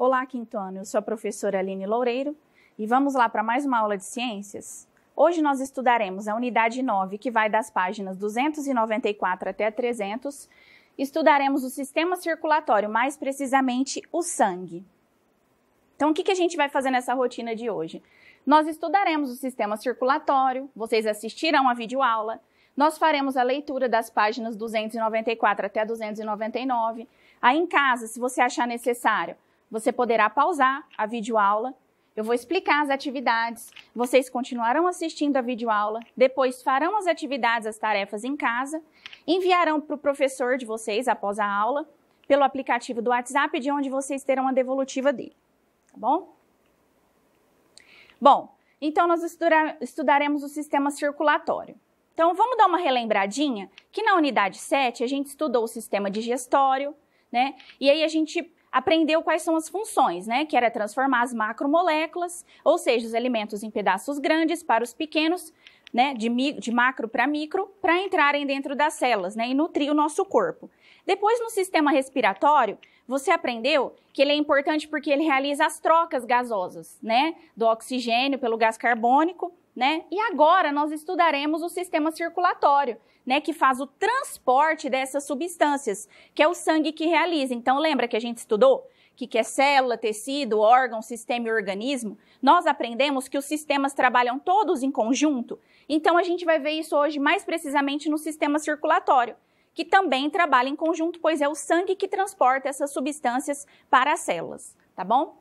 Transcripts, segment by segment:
Olá, Quintônio. É eu sou a professora Aline Loureiro e vamos lá para mais uma aula de ciências? Hoje nós estudaremos a unidade 9, que vai das páginas 294 até 300. Estudaremos o sistema circulatório, mais precisamente o sangue. Então, o que, que a gente vai fazer nessa rotina de hoje? Nós estudaremos o sistema circulatório, vocês assistirão a videoaula, nós faremos a leitura das páginas 294 até 299. Aí em casa, se você achar necessário, você poderá pausar a videoaula. Eu vou explicar as atividades. Vocês continuarão assistindo a videoaula, depois farão as atividades, as tarefas em casa, enviarão para o professor de vocês após a aula, pelo aplicativo do WhatsApp, de onde vocês terão a devolutiva dele. Tá bom? Bom, então nós estudar, estudaremos o sistema circulatório. Então vamos dar uma relembradinha que na unidade 7 a gente estudou o sistema digestório, né? E aí a gente aprendeu quais são as funções, né? Que era transformar as macromoléculas, ou seja, os alimentos em pedaços grandes para os pequenos, né? De, de macro para micro, para entrarem dentro das células, né? E nutrir o nosso corpo. Depois, no sistema respiratório, você aprendeu que ele é importante porque ele realiza as trocas gasosas, né? Do oxigênio pelo gás carbônico, né? E agora nós estudaremos o sistema circulatório, né, que faz o transporte dessas substâncias, que é o sangue que realiza. Então, lembra que a gente estudou? que, que é célula, tecido, órgão, sistema e organismo, nós aprendemos que os sistemas trabalham todos em conjunto. Então, a gente vai ver isso hoje mais precisamente no sistema circulatório, que também trabalha em conjunto, pois é o sangue que transporta essas substâncias para as células, tá bom?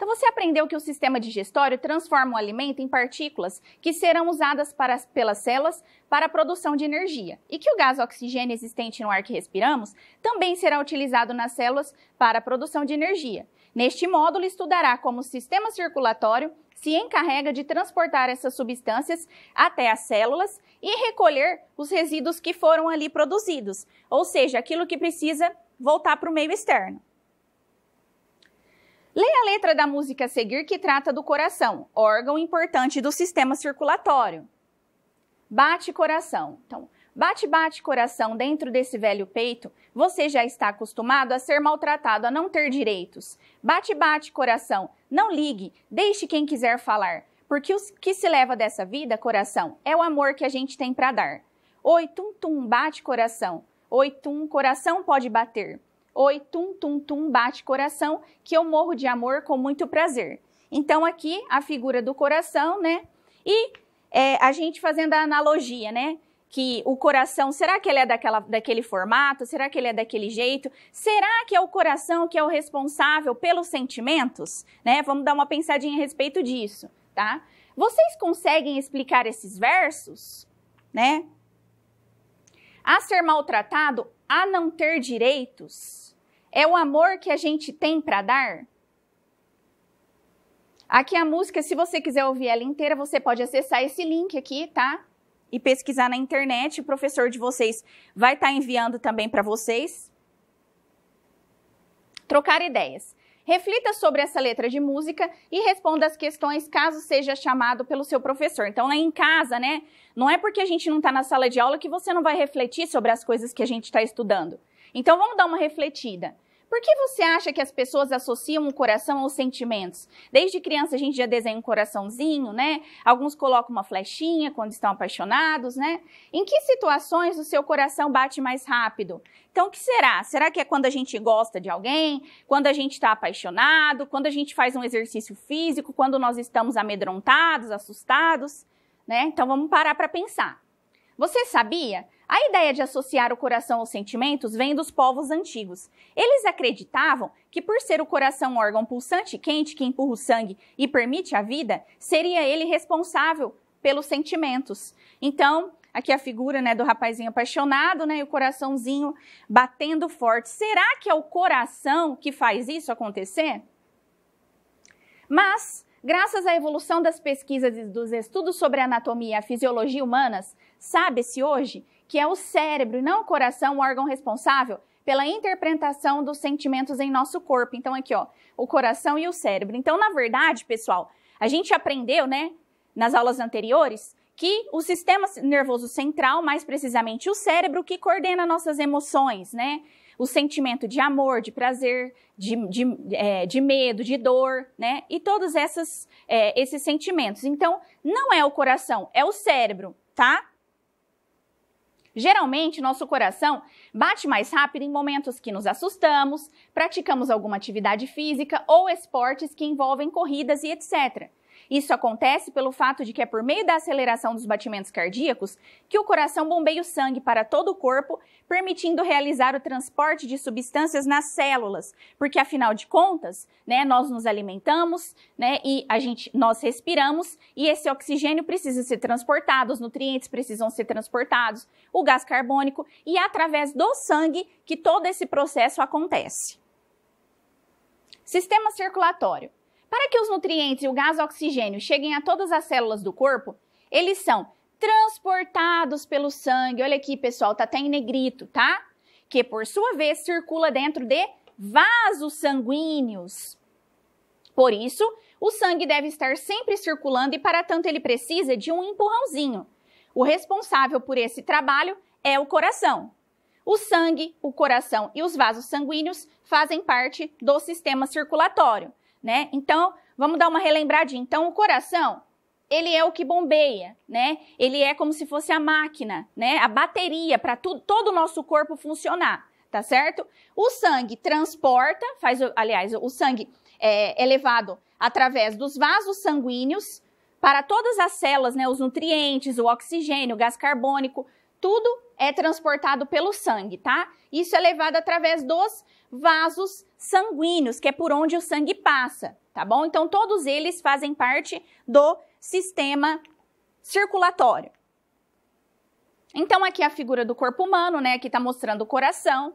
Então você aprendeu que o sistema digestório transforma o alimento em partículas que serão usadas para, pelas células para a produção de energia e que o gás oxigênio existente no ar que respiramos também será utilizado nas células para a produção de energia. Neste módulo, estudará como o sistema circulatório se encarrega de transportar essas substâncias até as células e recolher os resíduos que foram ali produzidos, ou seja, aquilo que precisa voltar para o meio externo. Leia a letra da música a seguir que trata do coração, órgão importante do sistema circulatório. Bate coração. Então, bate, bate coração dentro desse velho peito, você já está acostumado a ser maltratado, a não ter direitos. Bate, bate coração. Não ligue, deixe quem quiser falar, porque o que se leva dessa vida, coração, é o amor que a gente tem para dar. Oi, tum, tum, bate coração. Oi, tum, coração pode bater. Oi, tum, tum, tum, bate coração, que eu morro de amor com muito prazer. Então, aqui a figura do coração, né? E é, a gente fazendo a analogia, né? que o coração, será que ele é daquela, daquele formato? Será que ele é daquele jeito? Será que é o coração que é o responsável pelos sentimentos? Né? Vamos dar uma pensadinha a respeito disso, tá? Vocês conseguem explicar esses versos? Né? A ser maltratado, a não ter direitos, é o amor que a gente tem para dar? Aqui a música, se você quiser ouvir ela inteira, você pode acessar esse link aqui, tá? E pesquisar na internet. O professor de vocês vai estar tá enviando também para vocês. Trocar ideias. Reflita sobre essa letra de música e responda as questões caso seja chamado pelo seu professor. Então, lá em casa, né? Não é porque a gente não está na sala de aula que você não vai refletir sobre as coisas que a gente está estudando. Então vamos dar uma refletida. Por que você acha que as pessoas associam o coração aos sentimentos? Desde criança a gente já desenha um coraçãozinho, né? Alguns colocam uma flechinha quando estão apaixonados, né? Em que situações o seu coração bate mais rápido? Então, o que será? Será que é quando a gente gosta de alguém? Quando a gente está apaixonado? Quando a gente faz um exercício físico? Quando nós estamos amedrontados, assustados? Né? Então, vamos parar para pensar. Você sabia a ideia de associar o coração aos sentimentos vem dos povos antigos. Eles acreditavam que, por ser o coração um órgão pulsante e quente que empurra o sangue e permite a vida, seria ele responsável pelos sentimentos. Então, aqui a figura né, do rapazinho apaixonado né, e o coraçãozinho batendo forte. Será que é o coração que faz isso acontecer? Mas, graças à evolução das pesquisas e dos estudos sobre a anatomia e a fisiologia humanas, sabe-se hoje que é o cérebro e não o coração, o órgão responsável pela interpretação dos sentimentos em nosso corpo. Então, aqui, ó, o coração e o cérebro. Então, na verdade, pessoal, a gente aprendeu, né, nas aulas anteriores, que o sistema nervoso central, mais precisamente o cérebro, que coordena nossas emoções, né? O sentimento de amor, de prazer, de, de, é, de medo, de dor, né? E todos essas, é, esses sentimentos. Então, não é o coração, é o cérebro, tá? Geralmente, nosso coração bate mais rápido em momentos que nos assustamos, praticamos alguma atividade física ou esportes que envolvem corridas e etc. Isso acontece pelo fato de que é por meio da aceleração dos batimentos cardíacos que o coração bombeia o sangue para todo o corpo, permitindo realizar o transporte de substâncias nas células, porque afinal de contas, né, nós nos alimentamos, né, e a gente nós respiramos e esse oxigênio precisa ser transportado, os nutrientes precisam ser transportados, o gás carbônico e é através do sangue que todo esse processo acontece. Sistema circulatório para que os nutrientes e o gás oxigênio cheguem a todas as células do corpo, eles são transportados pelo sangue. Olha aqui, pessoal, tá até em negrito, tá? Que por sua vez circula dentro de vasos sanguíneos. Por isso, o sangue deve estar sempre circulando e, para tanto, ele precisa de um empurrãozinho. O responsável por esse trabalho é o coração. O sangue, o coração e os vasos sanguíneos fazem parte do sistema circulatório né? Então, vamos dar uma relembradinha. Então, o coração, ele é o que bombeia, né? Ele é como se fosse a máquina, né? A bateria para todo o nosso corpo funcionar, tá certo? O sangue transporta, faz, aliás, o sangue é, é levado através dos vasos sanguíneos para todas as células, né? Os nutrientes, o oxigênio, o gás carbônico, tudo é transportado pelo sangue, tá? Isso é levado através dos vasos sanguíneos, que é por onde o sangue passa, tá bom? Então, todos eles fazem parte do sistema circulatório. Então, aqui a figura do corpo humano, né? Aqui está mostrando o coração.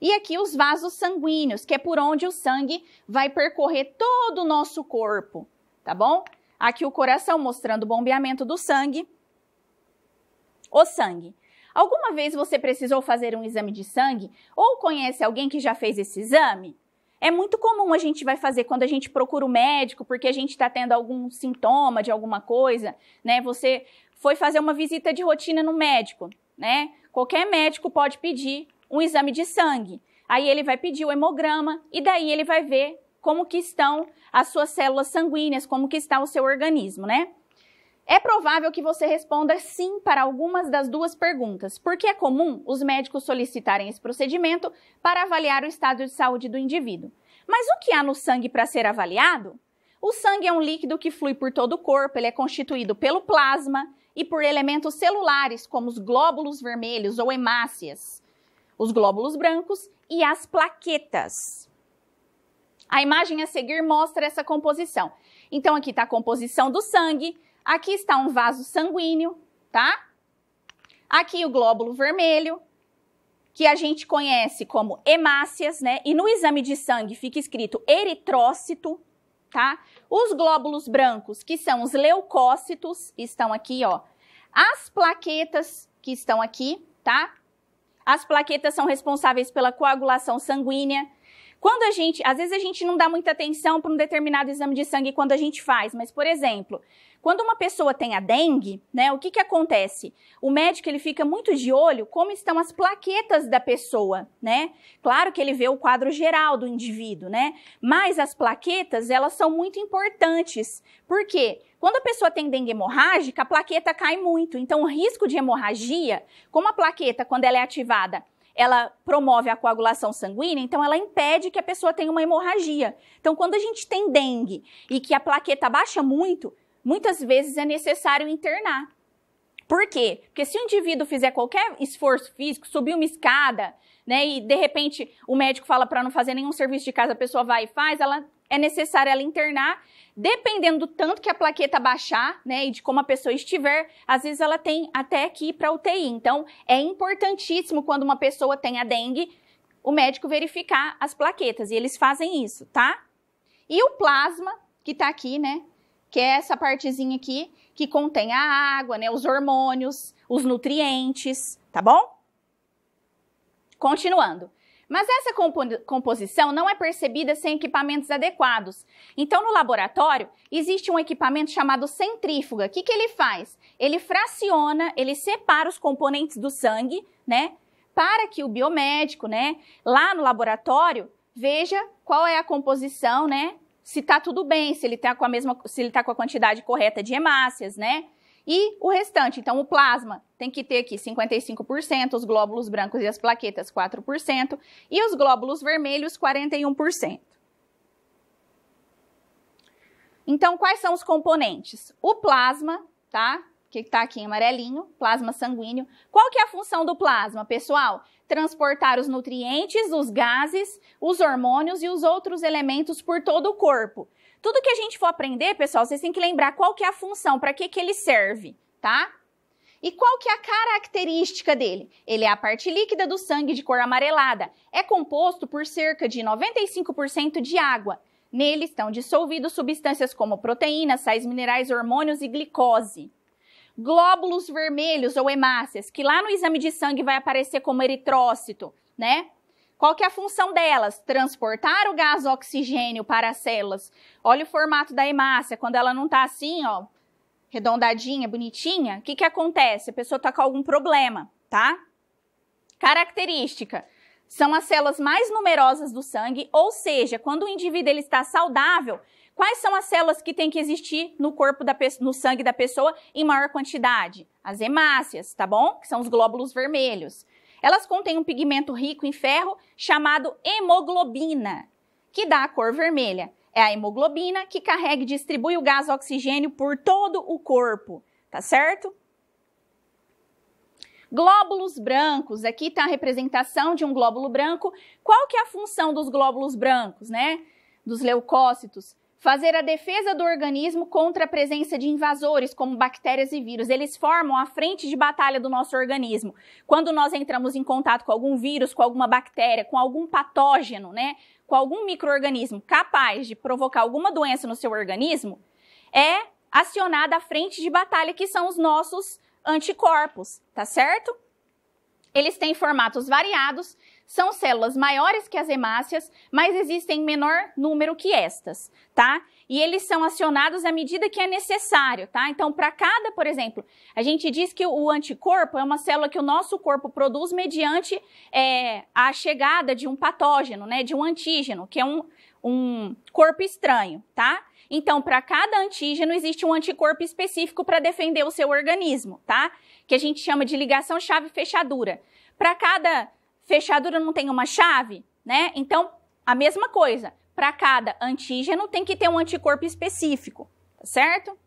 E aqui os vasos sanguíneos, que é por onde o sangue vai percorrer todo o nosso corpo, tá bom? Aqui o coração mostrando o bombeamento do sangue. O sangue. Alguma vez você precisou fazer um exame de sangue ou conhece alguém que já fez esse exame? É muito comum a gente vai fazer quando a gente procura o um médico porque a gente está tendo algum sintoma de alguma coisa, né? Você foi fazer uma visita de rotina no médico, né? Qualquer médico pode pedir um exame de sangue. Aí ele vai pedir o hemograma e daí ele vai ver como que estão as suas células sanguíneas, como que está o seu organismo, né? É provável que você responda sim para algumas das duas perguntas, porque é comum os médicos solicitarem esse procedimento para avaliar o estado de saúde do indivíduo. Mas o que há no sangue para ser avaliado? O sangue é um líquido que flui por todo o corpo, ele é constituído pelo plasma e por elementos celulares, como os glóbulos vermelhos ou hemácias, os glóbulos brancos e as plaquetas. A imagem a seguir mostra essa composição. Então, aqui está a composição do sangue, Aqui está um vaso sanguíneo, tá? Aqui o glóbulo vermelho, que a gente conhece como hemácias, né? E no exame de sangue fica escrito eritrócito, tá? Os glóbulos brancos, que são os leucócitos, estão aqui, ó. As plaquetas, que estão aqui, tá? As plaquetas são responsáveis pela coagulação sanguínea, quando a gente, às vezes a gente não dá muita atenção para um determinado exame de sangue quando a gente faz, mas por exemplo, quando uma pessoa tem a dengue, né, o que, que acontece? O médico ele fica muito de olho como estão as plaquetas da pessoa, né? Claro que ele vê o quadro geral do indivíduo, né? Mas as plaquetas, elas são muito importantes. Por quê? Quando a pessoa tem dengue hemorrágica, a plaqueta cai muito. Então, o risco de hemorragia, como a plaqueta, quando ela é ativada, ela promove a coagulação sanguínea, então ela impede que a pessoa tenha uma hemorragia. Então, quando a gente tem dengue e que a plaqueta baixa muito, muitas vezes é necessário internar. Por quê? Porque se o indivíduo fizer qualquer esforço físico, subir uma escada, né, e de repente o médico fala para não fazer nenhum serviço de casa, a pessoa vai e faz, ela é necessário ela internar. Dependendo do tanto que a plaqueta baixar, né, e de como a pessoa estiver, às vezes ela tem até que ir para UTI. Então, é importantíssimo quando uma pessoa tem a dengue, o médico verificar as plaquetas, e eles fazem isso, tá? E o plasma, que tá aqui, né, que é essa partezinha aqui, que contém a água, né, os hormônios, os nutrientes, tá bom? Continuando. Mas essa composição não é percebida sem equipamentos adequados. Então, no laboratório, existe um equipamento chamado centrífuga. O que, que ele faz? Ele fraciona, ele separa os componentes do sangue, né? Para que o biomédico, né, lá no laboratório, veja qual é a composição, né? Se tá tudo bem, se ele está com se ele tá com a quantidade correta de hemácias, né? E o restante, então o plasma tem que ter aqui 55%, os glóbulos brancos e as plaquetas 4% e os glóbulos vermelhos 41%. Então, quais são os componentes? O plasma, tá? Que está aqui em amarelinho, plasma sanguíneo. Qual que é a função do plasma, pessoal? Transportar os nutrientes, os gases, os hormônios e os outros elementos por todo o corpo. Tudo que a gente for aprender, pessoal, vocês têm que lembrar qual que é a função, para que, que ele serve, tá? E qual que é a característica dele? Ele é a parte líquida do sangue de cor amarelada. É composto por cerca de 95% de água. Nele estão dissolvidos substâncias como proteínas, sais minerais, hormônios e glicose. Glóbulos vermelhos ou hemácias, que lá no exame de sangue vai aparecer como eritrócito, né? Qual que é a função delas? Transportar o gás oxigênio para as células. Olha o formato da hemácia, quando ela não está assim, ó, redondadinha, bonitinha, o que, que acontece? A pessoa está com algum problema, tá? Característica. São as células mais numerosas do sangue, ou seja, quando o indivíduo ele está saudável, quais são as células que têm que existir no corpo da no sangue da pessoa em maior quantidade? As hemácias, tá bom? Que são os glóbulos vermelhos. Elas contêm um pigmento rico em ferro chamado hemoglobina, que dá a cor vermelha. É a hemoglobina que carrega e distribui o gás oxigênio por todo o corpo, tá certo? Glóbulos brancos, aqui está a representação de um glóbulo branco. Qual que é a função dos glóbulos brancos, né? Dos leucócitos? fazer a defesa do organismo contra a presença de invasores, como bactérias e vírus. Eles formam a frente de batalha do nosso organismo. Quando nós entramos em contato com algum vírus, com alguma bactéria, com algum patógeno, né? Com algum microorganismo capaz de provocar alguma doença no seu organismo, é acionada a frente de batalha, que são os nossos anticorpos, tá certo? Eles têm formatos variados são células maiores que as hemácias, mas existem menor número que estas, tá? E eles são acionados à medida que é necessário, tá? Então, para cada, por exemplo, a gente diz que o anticorpo é uma célula que o nosso corpo produz mediante é, a chegada de um patógeno, né? De um antígeno, que é um, um corpo estranho, tá? Então, para cada antígeno existe um anticorpo específico para defender o seu organismo, tá? Que a gente chama de ligação chave fechadura. Para cada fechadura não tem uma chave, né? Então, a mesma coisa. Para cada antígeno tem que ter um anticorpo específico, tá certo?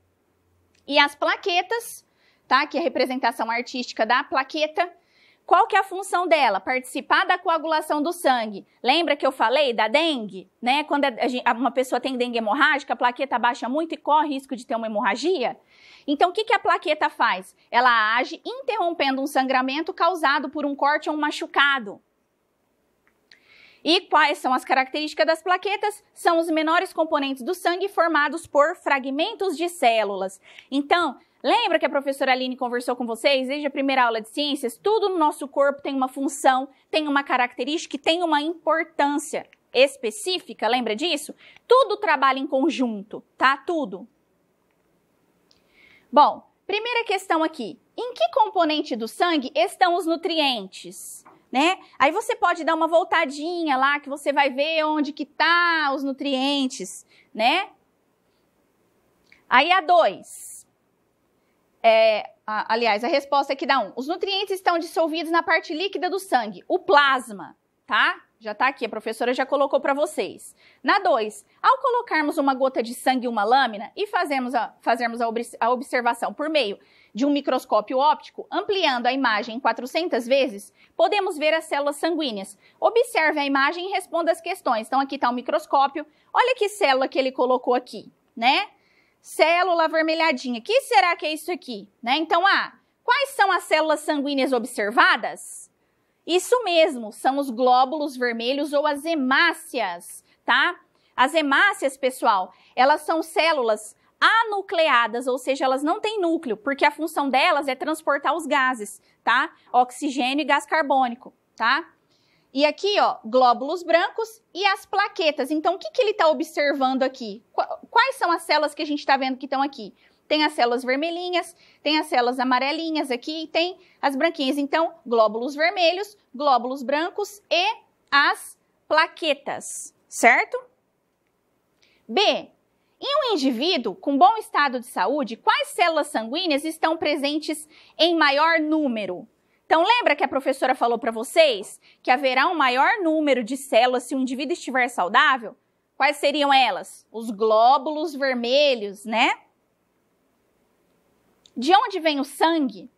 E as plaquetas, tá? Que é a representação artística da plaqueta. Qual que é a função dela? Participar da coagulação do sangue. Lembra que eu falei da dengue, né? Quando a, uma pessoa tem dengue hemorrágica, a plaqueta baixa muito e corre risco de ter uma hemorragia. Então, o que, que a plaqueta faz? Ela age interrompendo um sangramento causado por um corte ou um machucado. E quais são as características das plaquetas? São os menores componentes do sangue formados por fragmentos de células. Então, lembra que a professora Aline conversou com vocês desde a primeira aula de ciências? Tudo no nosso corpo tem uma função, tem uma característica e tem uma importância específica, lembra disso? Tudo trabalha em conjunto, tá? Tudo. Bom, primeira questão aqui. Em que componente do sangue estão os nutrientes? Né? Aí você pode dar uma voltadinha lá que você vai ver onde que tá os nutrientes, né? Aí a 2. É, aliás, a resposta aqui é dá 1. Um. Os nutrientes estão dissolvidos na parte líquida do sangue, o plasma, tá? já está aqui, a professora já colocou para vocês. Na 2, ao colocarmos uma gota de sangue em uma lâmina e fazemos a, fazermos a, ob a observação por meio de um microscópio óptico, ampliando a imagem 400 vezes, podemos ver as células sanguíneas. Observe a imagem e responda as questões. Então, aqui está o microscópio. Olha que célula que ele colocou aqui, né? Célula avermelhadinha. que será que é isso aqui? Né? Então, a, ah, quais são as células sanguíneas observadas? Isso mesmo, são os glóbulos vermelhos ou as hemácias, tá? As hemácias, pessoal, elas são células anucleadas, ou seja, elas não têm núcleo, porque a função delas é transportar os gases, tá? Oxigênio e gás carbônico, tá? E aqui, ó, glóbulos brancos e as plaquetas. Então, o que, que ele está observando aqui? Quais são as células que a gente está vendo que estão aqui? Tem as células vermelhinhas, tem as células amarelinhas aqui e tem as branquinhas. Então, glóbulos vermelhos, glóbulos brancos e as plaquetas, certo? B. Em um indivíduo com bom estado de saúde, quais células sanguíneas estão presentes em maior número? Então, lembra que a professora falou para vocês que haverá um maior número de células se o indivíduo estiver saudável? Quais seriam elas? Os glóbulos vermelhos, né? De onde vem o sangue?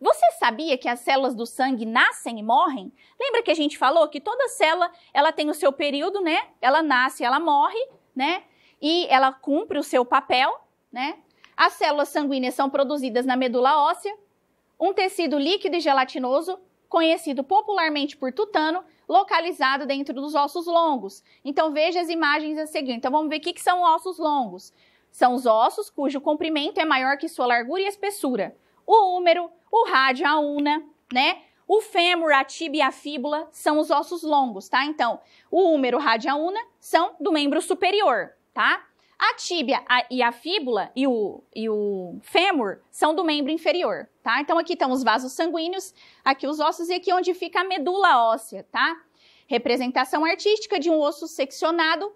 Você sabia que as células do sangue nascem e morrem? Lembra que a gente falou que toda célula, ela tem o seu período, né? Ela nasce, ela morre, né? E ela cumpre o seu papel, né? As células sanguíneas são produzidas na medula óssea, um tecido líquido e gelatinoso, conhecido popularmente por tutano, localizado dentro dos ossos longos. Então veja as imagens a seguir. Então vamos ver o que, que são ossos longos. São os ossos cujo comprimento é maior que sua largura e espessura. O húmero, o rádio, a una, né? O fêmur, a tibia e a fíbula são os ossos longos, tá? Então, o húmero, rádio, a una são do membro superior, tá? A tíbia a, e a fíbula e o, e o fêmur são do membro inferior, tá? Então aqui estão os vasos sanguíneos, aqui os ossos e aqui onde fica a medula óssea, tá? Representação artística de um osso seccionado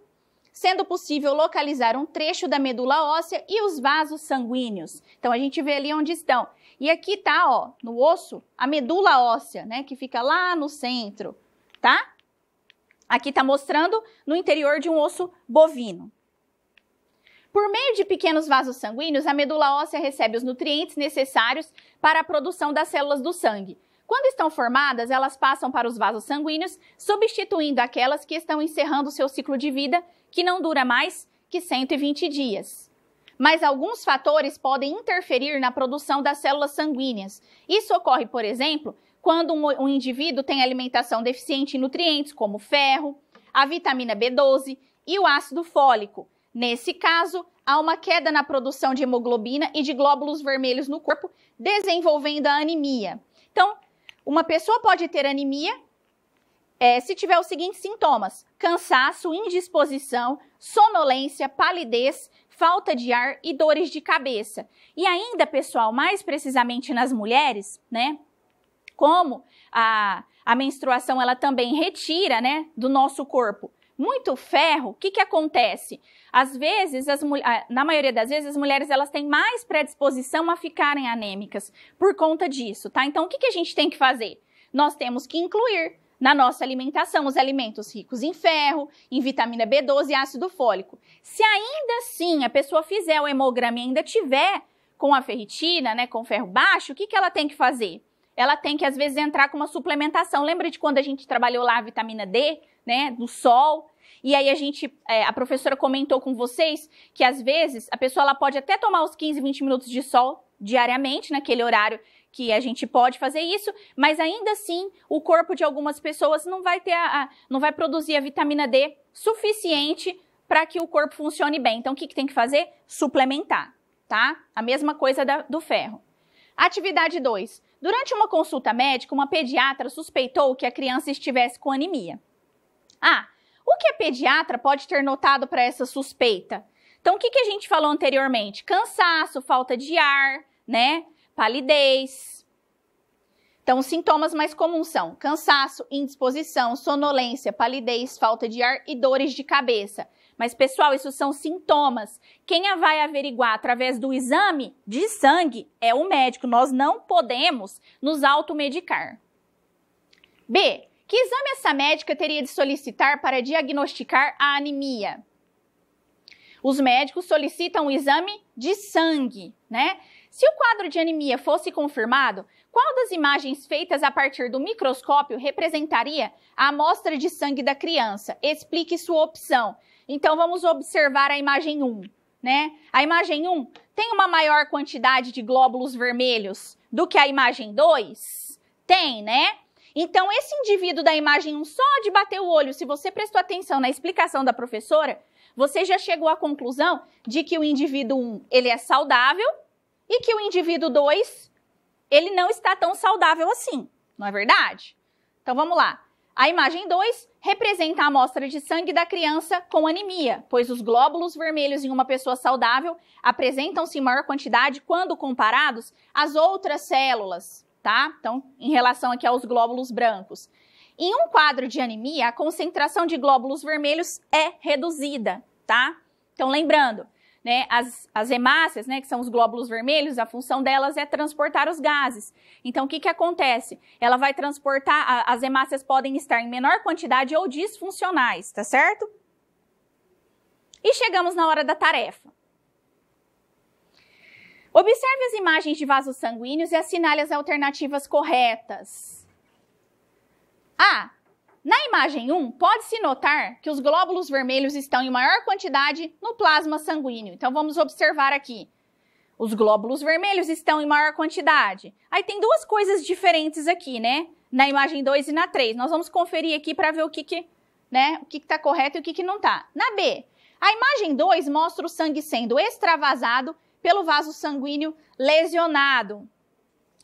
sendo possível localizar um trecho da medula óssea e os vasos sanguíneos. Então a gente vê ali onde estão. E aqui tá, ó, no osso, a medula óssea, né, que fica lá no centro, tá? Aqui tá mostrando no interior de um osso bovino. Por meio de pequenos vasos sanguíneos, a medula óssea recebe os nutrientes necessários para a produção das células do sangue. Quando estão formadas, elas passam para os vasos sanguíneos, substituindo aquelas que estão encerrando seu ciclo de vida que não dura mais que 120 dias. Mas alguns fatores podem interferir na produção das células sanguíneas. Isso ocorre, por exemplo, quando um, indivíduo tem alimentação deficiente em nutrientes como ferro, a vitamina B12 e o ácido fólico. Nesse caso, há uma queda na produção de hemoglobina e de glóbulos vermelhos no corpo, desenvolvendo a anemia. Então, uma pessoa pode ter anemia é, se tiver os seguintes sintomas: cansaço, indisposição, sonolência, palidez, falta de ar e dores de cabeça. E ainda, pessoal, mais precisamente nas mulheres, né? Como a, a menstruação ela também retira, né, do nosso corpo muito ferro, o que, que acontece? Às vezes, as, na maioria das vezes, as mulheres elas têm mais predisposição a ficarem anêmicas por conta disso, tá? Então, o que, que a gente tem que fazer? Nós temos que incluir na nossa alimentação os alimentos ricos em ferro, em vitamina B12 e ácido fólico. Se ainda assim a pessoa fizer o hemograma e ainda tiver com a ferritina, né, com ferro baixo, o que, que ela tem que fazer? Ela tem que, às vezes, entrar com uma suplementação. Lembra de quando a gente trabalhou lá a vitamina D, né, do sol? E aí a gente, é, a professora comentou com vocês que, às vezes, a pessoa ela pode até tomar os 15, 20 minutos de sol diariamente, naquele horário que a gente pode fazer isso, mas ainda assim o corpo de algumas pessoas não vai ter a, a não vai produzir a vitamina D suficiente para que o corpo funcione bem. Então o que, que tem que fazer? Suplementar, tá? A mesma coisa da, do ferro. Atividade 2. Durante uma consulta médica, uma pediatra suspeitou que a criança estivesse com anemia. Ah, o que a pediatra pode ter notado para essa suspeita? Então, o que, que a gente falou anteriormente? Cansaço, falta de ar, né? palidez. Então, os sintomas mais comuns são cansaço, indisposição, sonolência, palidez, falta de ar e dores de cabeça. Mas, pessoal, isso são sintomas. Quem vai averiguar através do exame de sangue é o médico. Nós não podemos nos automedicar. B. Que exame essa médica teria de solicitar para diagnosticar a anemia? Os médicos solicitam o exame de sangue, né? Se o quadro de anemia fosse confirmado, qual das imagens feitas a partir do microscópio representaria a amostra de sangue da criança? Explique sua opção. Então vamos observar a imagem 1, né? A imagem 1 tem uma maior quantidade de glóbulos vermelhos do que a imagem 2? Tem, né? Então, esse indivíduo da imagem 1, só de bater o olho, se você prestou atenção na explicação da professora, você já chegou à conclusão de que o indivíduo 1 ele é saudável e que o indivíduo 2, ele não está tão saudável assim, não é verdade? Então vamos lá. A imagem 2 representa a amostra de sangue da criança com anemia, pois os glóbulos vermelhos em uma pessoa saudável apresentam-se em maior quantidade quando comparados às outras células, tá? Então, em relação aqui aos glóbulos brancos. Em um quadro de anemia, a concentração de glóbulos vermelhos é reduzida, tá? Então, lembrando, né? As, as hemácias, né, que são os glóbulos vermelhos, a função delas é transportar os gases. Então, o que, que acontece? Ela vai transportar, a, as hemácias podem estar em menor quantidade ou disfuncionais, tá certo? E chegamos na hora da tarefa. Observe as imagens de vasos sanguíneos e assinale as alternativas corretas. A. Na imagem 1, pode-se notar que os glóbulos vermelhos estão em maior quantidade no plasma sanguíneo. Então vamos observar aqui. Os glóbulos vermelhos estão em maior quantidade. Aí tem duas coisas diferentes aqui, né? Na imagem 2 e na 3. Nós vamos conferir aqui para ver o que, que né? O que está correto e o que, que não está. Na B, a imagem 2 mostra o sangue sendo extravasado pelo vaso sanguíneo lesionado.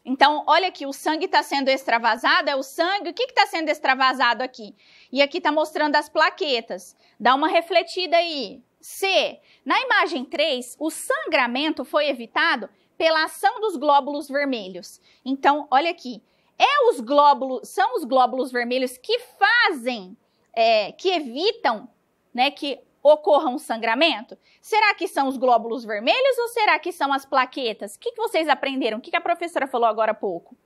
Então, olha aqui, o sangue está sendo extravasado, é o sangue, o que está sendo extravasado aqui? E aqui está mostrando as plaquetas. Dá uma refletida aí. C. Na imagem 3, o sangramento foi evitado pela ação dos glóbulos vermelhos. Então, olha aqui, é os glóbulos, são os glóbulos vermelhos que fazem, é, que evitam né, que ocorra um sangramento? Será que são os glóbulos vermelhos ou será que são as plaquetas? O que, que vocês aprenderam? O que, que a professora falou agora há pouco?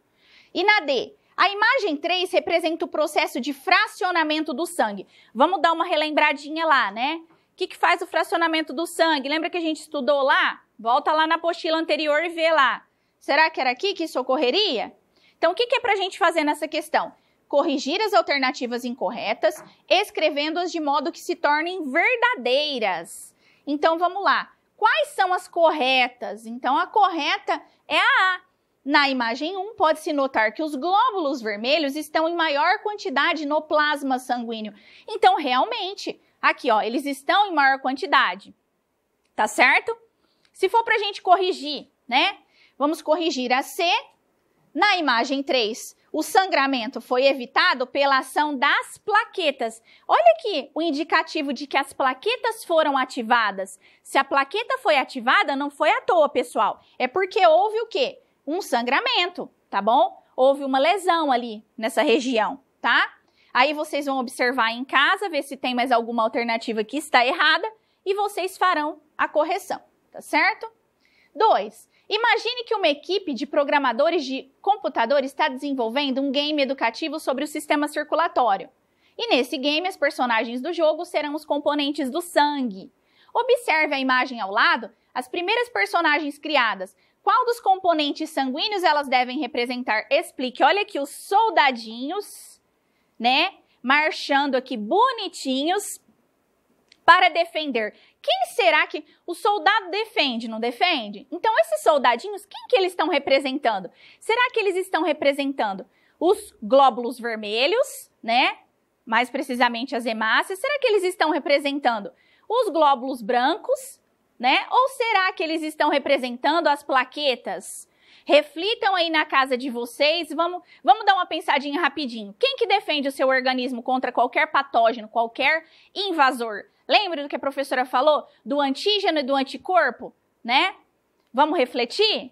E na D, a imagem 3 representa o processo de fracionamento do sangue. Vamos dar uma relembradinha lá, né? O que, que faz o fracionamento do sangue? Lembra que a gente estudou lá? Volta lá na apostila anterior e vê lá. Será que era aqui que isso ocorreria? Então, o que, que é para a gente fazer nessa questão? corrigir as alternativas incorretas, escrevendo-as de modo que se tornem verdadeiras. Então vamos lá. Quais são as corretas? Então a correta é a A. Na imagem 1, pode-se notar que os glóbulos vermelhos estão em maior quantidade no plasma sanguíneo. Então, realmente, aqui, ó, eles estão em maior quantidade. Tá certo? Se for para a gente corrigir, né? Vamos corrigir a C na imagem 3, o sangramento foi evitado pela ação das plaquetas. Olha aqui o indicativo de que as plaquetas foram ativadas. Se a plaqueta foi ativada, não foi à toa, pessoal. É porque houve o quê? Um sangramento, tá bom? Houve uma lesão ali nessa região, tá? Aí vocês vão observar em casa, ver se tem mais alguma alternativa que está errada e vocês farão a correção, tá certo? 2. Imagine que uma equipe de programadores de computador está desenvolvendo um game educativo sobre o sistema circulatório. E nesse game, as personagens do jogo serão os componentes do sangue. Observe a imagem ao lado, as primeiras personagens criadas. Qual dos componentes sanguíneos elas devem representar? Explique. Olha aqui os soldadinhos, né? Marchando aqui bonitinhos para defender. Quem será que o soldado defende, não defende? Então esses soldadinhos, quem que eles estão representando? Será que eles estão representando os glóbulos vermelhos, né? Mais precisamente as hemácias. Será que eles estão representando os glóbulos brancos, né? Ou será que eles estão representando as plaquetas? Reflitam aí na casa de vocês, vamos, vamos dar uma pensadinha rapidinho. Quem que defende o seu organismo contra qualquer patógeno, qualquer invasor? Lembra do que a professora falou? Do antígeno e do anticorpo, né? Vamos refletir?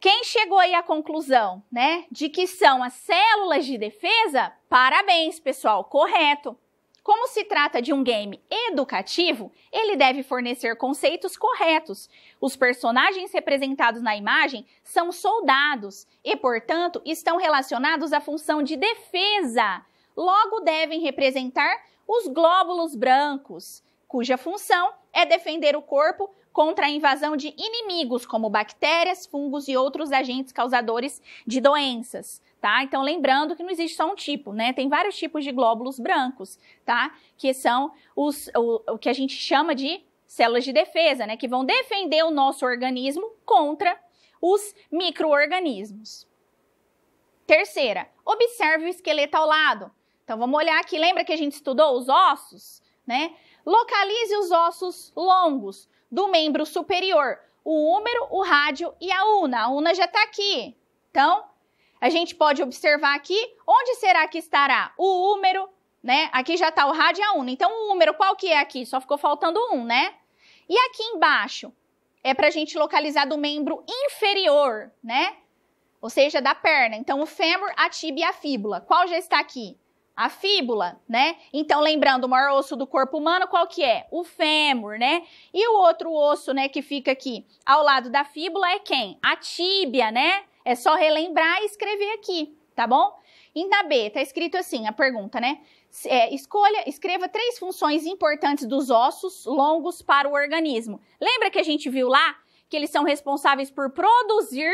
Quem chegou aí à conclusão, né, de que são as células de defesa? Parabéns, pessoal, correto. Como se trata de um game educativo, ele deve fornecer conceitos corretos. Os personagens representados na imagem são soldados e, portanto, estão relacionados à função de defesa. Logo, devem representar os glóbulos brancos, cuja função é defender o corpo contra a invasão de inimigos como bactérias, fungos e outros agentes causadores de doenças, tá? Então lembrando que não existe só um tipo, né? Tem vários tipos de glóbulos brancos, tá? Que são os o, o que a gente chama de células de defesa, né, que vão defender o nosso organismo contra os microorganismos. Terceira, observe o esqueleto ao lado. Então vamos olhar aqui, lembra que a gente estudou os ossos, né? Localize os ossos longos do membro superior, o húmero, o rádio e a una. A una já está aqui. Então, a gente pode observar aqui onde será que estará o húmero, né? Aqui já está o rádio e a una. Então, o húmero qual que é aqui? Só ficou faltando um, né? E aqui embaixo é para a gente localizar do membro inferior, né? Ou seja, da perna. Então, o fêmur, a tibia e a fíbula. Qual já está aqui? a fíbula, né? Então, lembrando, o maior osso do corpo humano, qual que é? O fêmur, né? E o outro osso, né, que fica aqui ao lado da fíbula é quem? A tíbia, né? É só relembrar e escrever aqui, tá bom? E B, tá escrito assim, a pergunta, né? É, escolha, escreva três funções importantes dos ossos longos para o organismo. Lembra que a gente viu lá que eles são responsáveis por produzir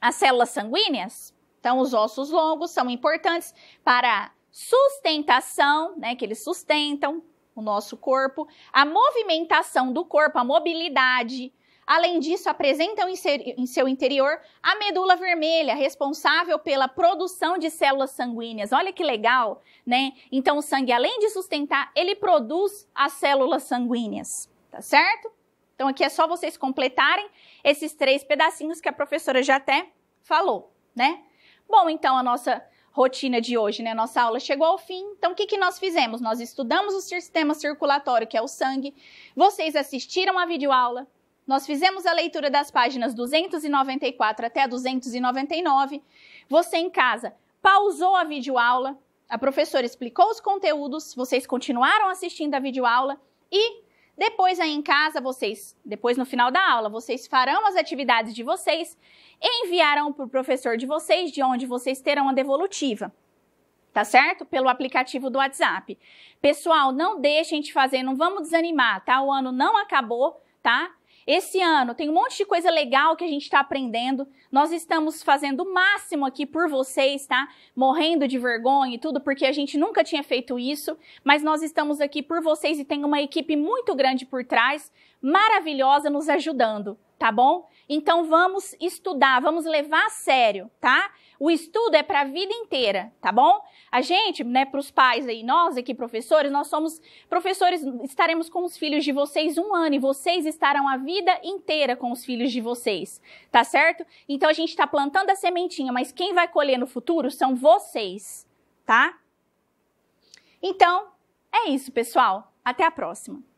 as células sanguíneas? Então, os ossos longos são importantes para sustentação, né, que eles sustentam o nosso corpo, a movimentação do corpo, a mobilidade. Além disso, apresentam em, ser, em seu interior a medula vermelha, responsável pela produção de células sanguíneas. Olha que legal, né? Então, o sangue, além de sustentar, ele produz as células sanguíneas, tá certo? Então, aqui é só vocês completarem esses três pedacinhos que a professora já até falou, né? Bom, então, a nossa rotina de hoje, né? Nossa aula chegou ao fim, então o que, que nós fizemos? Nós estudamos o sistema circulatório, que é o sangue, vocês assistiram a videoaula, nós fizemos a leitura das páginas 294 até 299. Você em casa pausou a videoaula, a professora explicou os conteúdos, vocês continuaram assistindo a videoaula e depois aí em casa vocês, depois no final da aula, vocês farão as atividades de vocês enviarão para o professor de vocês, de onde vocês terão a devolutiva. Tá certo? Pelo aplicativo do WhatsApp. Pessoal, não deixem de fazer, não vamos desanimar, tá? O ano não acabou, tá? Esse ano tem um monte de coisa legal que a gente está aprendendo. Nós estamos fazendo o máximo aqui por vocês, tá? Morrendo de vergonha e tudo, porque a gente nunca tinha feito isso. Mas nós estamos aqui por vocês e tem uma equipe muito grande por trás, maravilhosa, nos ajudando, tá bom? Então vamos estudar, vamos levar a sério, tá? O estudo é para a vida inteira, tá bom? A gente, né, para os pais aí, nós aqui professores, nós somos professores, estaremos com os filhos de vocês um ano e vocês estarão a vida inteira com os filhos de vocês, tá certo? Então a gente está plantando a sementinha, mas quem vai colher no futuro são vocês, tá? Então é isso, pessoal. Até a próxima.